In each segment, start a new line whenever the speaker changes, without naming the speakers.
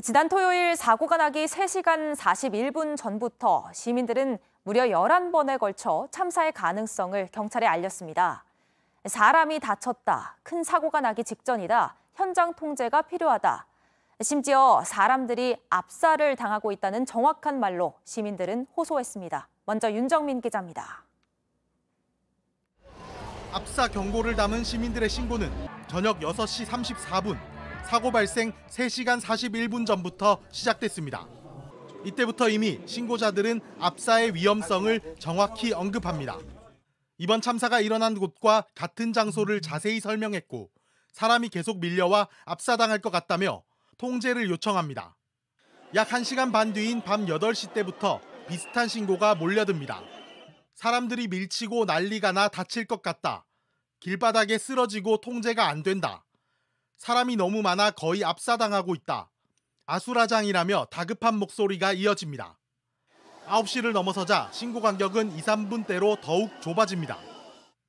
지난 토요일 사고가 나기 3시간 41분 전부터 시민들은 무려 11번에 걸쳐 참사의 가능성을 경찰에 알렸습니다. 사람이 다쳤다, 큰 사고가 나기 직전이다, 현장 통제가 필요하다. 심지어 사람들이 압살을 당하고 있다는 정확한 말로 시민들은 호소했습니다. 먼저 윤정민 기자입니다.
압사 경고를 담은 시민들의 신고는 저녁 6시 34분 사고 발생 3시간 41분 전부터 시작됐습니다. 이때부터 이미 신고자들은 압사의 위험성을 정확히 언급합니다. 이번 참사가 일어난 곳과 같은 장소를 자세히 설명했고 사람이 계속 밀려와 압사당할 것 같다며 통제를 요청합니다. 약 1시간 반 뒤인 밤 8시 때부터 비슷한 신고가 몰려듭니다. 사람들이 밀치고 난리가 나 다칠 것 같다. 길바닥에 쓰러지고 통제가 안 된다. 사람이 너무 많아 거의 압사당하고 있다. 아수라장이라며 다급한 목소리가 이어집니다. 9시를 넘어서자 신고 간격은 2, 3분대로 더욱 좁아집니다.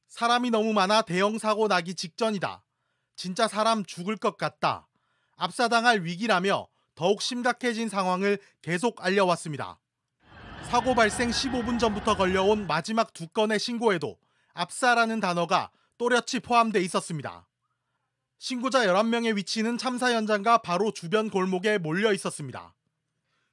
사람이 너무 많아 대형 사고 나기 직전이다. 진짜 사람 죽을 것 같다. 압사당할 위기라며 더욱 심각해진 상황을 계속 알려왔습니다. 사고 발생 15분 전부터 걸려온 마지막 두 건의 신고에도 압사라는 단어가 또렷이 포함돼 있었습니다. 신고자 11명의 위치는 참사 현장과 바로 주변 골목에 몰려 있었습니다.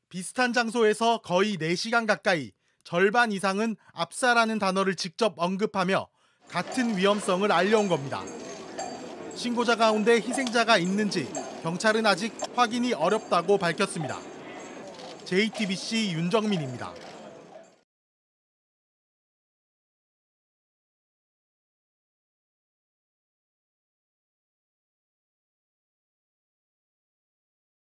비슷한 장소에서 거의 4시간 가까이 절반 이상은 압사라는 단어를 직접 언급하며 같은 위험성을 알려온 겁니다. 신고자 가운데 희생자가 있는지 경찰은 아직 확인이
어렵다고 밝혔습니다. JTBC 윤정민입니다.